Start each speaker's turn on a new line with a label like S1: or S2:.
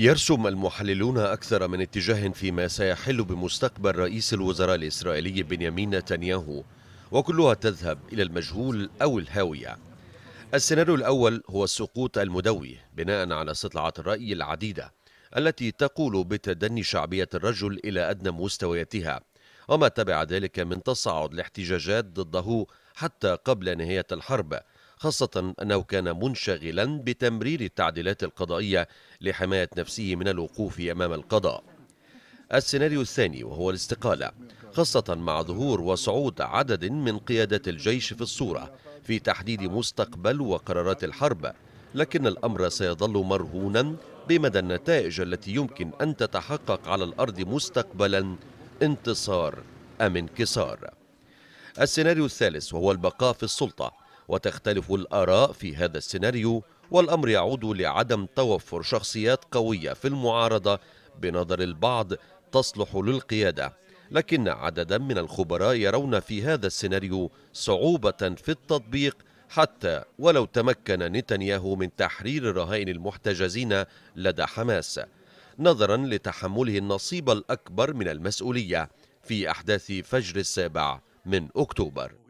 S1: يرسم المحللون أكثر من اتجاه فيما سيحل بمستقبل رئيس الوزراء الإسرائيلي بنيامين نتنياهو وكلها تذهب إلى المجهول أو الهاوية السيناريو الأول هو السقوط المدوي بناء على استطلاعات الرأي العديدة التي تقول بتدني شعبية الرجل إلى أدنى مستوياتها وما تبع ذلك من تصاعد الاحتجاجات ضده حتى قبل نهاية الحرب خاصة أنه كان منشغلا بتمرير التعديلات القضائية لحماية نفسه من الوقوف أمام القضاء السيناريو الثاني وهو الاستقالة خاصة مع ظهور وصعود عدد من قيادة الجيش في الصورة في تحديد مستقبل وقرارات الحرب لكن الأمر سيظل مرهونا بمدى النتائج التي يمكن أن تتحقق على الأرض مستقبلا انتصار أم انكسار السيناريو الثالث وهو البقاء في السلطة وتختلف الآراء في هذا السيناريو والأمر يعود لعدم توفر شخصيات قوية في المعارضة بنظر البعض تصلح للقيادة لكن عددا من الخبراء يرون في هذا السيناريو صعوبة في التطبيق حتى ولو تمكن نتنياهو من تحرير الرهائن المحتجزين لدى حماس نظرا لتحمله النصيب الأكبر من المسؤولية في أحداث فجر السابع من أكتوبر